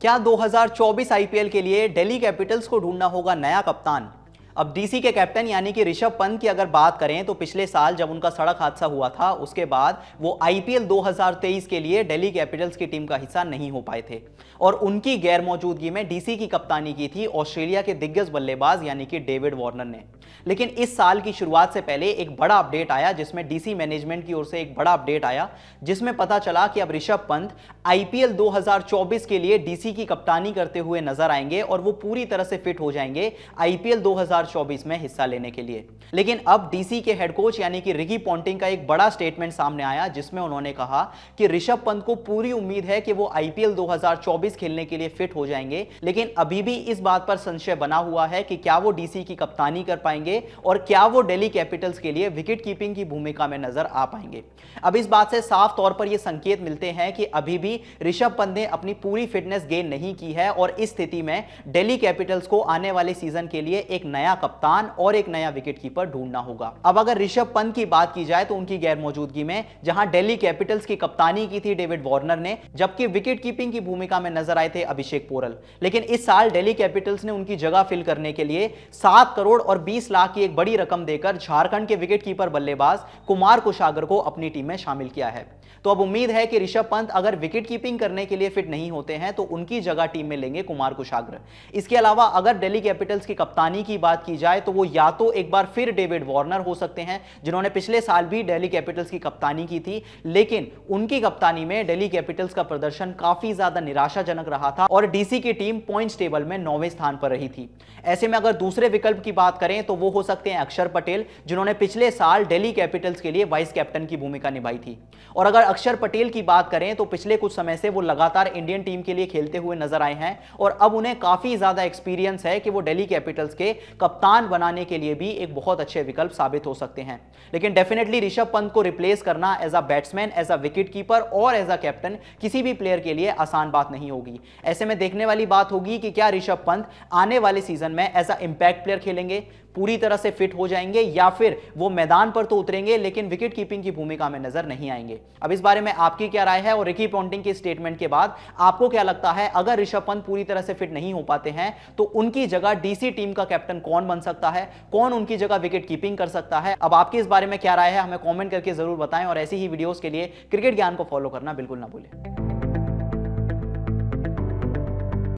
क्या 2024 आईपीएल के लिए दिल्ली कैपिटल्स को ढूंढना होगा नया कप्तान अब डीसी के कैप्टन यानी कि ऋषभ पंत की अगर बात करें तो पिछले साल जब उनका सड़क हादसा हुआ था उसके बाद वो आईपीएल 2023 के लिए दिल्ली कैपिटल्स की टीम का हिस्सा नहीं हो पाए थे और उनकी गैर मौजूदगी में डीसी की कप्तानी की थी ऑस्ट्रेलिया के दिग्गज बल्लेबाज यानी कि डेविड वार्नर ने लेकिन इस साल की शुरुआत से पहले एक बड़ा अपडेट आया जिसमें डीसी मैनेजमेंट की ओर से एक बड़ा अपडेट आया जिसमें पता चला कि अब ऋषभ पंत आईपीएल 2024 के लिए डीसी की कप्तानी करते हुए नजर आएंगे और वो पूरी तरह से फिट हो जाएंगे आईपीएल 2024 में हिस्सा लेने के लिए लेकिन अब डीसी के हेड कोच यानी कि रिकी पॉन्टिंग का एक बड़ा स्टेटमेंट सामने आया जिसमें उन्होंने कहा कि ऋषभ पंत को पूरी उम्मीद है कि वो आईपीएल 2024 खेलने के लिए फिट हो जाएंगे लेकिन अभी भी इस बात पर संशय बना हुआ है कि क्या वो डीसी की कप्तानी कर पाएंगे और क्या वो डेली कैपिटल्स के लिए विकेट कीपिंग की भूमिका में नजर आ पाएंगे अब इस बात से साफ तौर पर यह संकेत मिलते हैं कि अभी भी ऋषभ पंत ने अपनी पूरी फिटनेस गेन नहीं की है और इस स्थिति में डेली कैपिटल्स को आने वाले सीजन के लिए एक नया नया कप्तान और एक नया विकेट कीपर ढूंढना होगा अब अगर ऋषभ पंत की बात की जाए तो उनकी गैर मौजूदगी में जहां दिल्ली कैपिटल्स की कप्तानी की थी डेविड वार्नर ने जबकि विकेट कीपिंग की भूमिका में नजर आए थे अभिषेक पोरल लेकिन इस साल डेली कैपिटल्स ने उनकी जगह फिल करने के लिए सात करोड़ और बीस लाख की एक बड़ी रकम देकर झारखंड के विकेट कीपर बल्लेबाज कुमार कुशागर को अपनी टीम में शामिल किया है तो अब उम्मीद है कि ऋषभ पंत अगर विकेट कीपिंग करने के लिए फिट नहीं होते हैं तो उनकी जगह टीम में लेंगे कुमार कुशाग्र इसके अलावा अगर दिल्ली कैपिटल्स की कप्तानी की बात बात की जाए तो वो या तो एक बार फिर डेविड वार्नर हो सकते हैं जिन्होंने पिछले साल भी डेली कैपिटल्स की कप्तानी की थी लेकिन उनकी कप्तानी में डेली कैपिटल्स का प्रदर्शन काफी ज्यादा निराशाजनक रहा था और डीसी की टीम पॉइंट टेबल में नौवे स्थान पर रही थी ऐसे में अगर दूसरे विकल्प की बात करें तो वो हो सकते हैं अक्षर पटेल जिन्होंने पिछले साल डेली कैपिटल्स के लिए वाइस कैप्टन की भूमिका निभाई थी और अगर अक्षर पटेल की बात करें तो पिछले कुछ समय से वो लगातार इंडियन टीम के लिए खेलते हुए नजर आए हैं और अब उन्हें काफी ज्यादा एक्सपीरियंस है कि वो डेली कैपिटल्स के कप कप्तान बनाने के लिए भी एक बहुत अच्छे विकल्प साबित हो सकते हैं लेकिन डेफिनेटली ऋषभ पंत को रिप्लेस करना as a batsman as a wicket keeper और एज अ कैप्टन किसी भी प्लेयर के लिए आसान बात नहीं होगी ऐसे में देखने वाली बात होगी कि क्या ऋषभ पंत आने वाले सीजन में एज अ इम्पैक्ट प्लेयर खेलेंगे पूरी तरह से फिट हो जाएंगे या फिर वो मैदान पर तो उतरेंगे लेकिन विकेट कीपिंग की भूमिका में नजर नहीं आएंगे अब इस बारे में आपकी क्या राय है और रिकी पॉन्टिंग के स्टेटमेंट के बाद आपको क्या लगता है अगर ऋषभ पंत पूरी तरह से फिट नहीं हो पाते हैं तो उनकी जगह डीसी टीम का कैप्टन कौन बन सकता है कौन उनकी जगह विकेट कीपिंग कर सकता है अब आपकी इस बारे में क्या राय है हमें कॉमेंट करके जरूर बताएं और ऐसी ही वीडियोज के लिए क्रिकेट ज्ञान को फॉलो करना बिल्कुल ना भूलें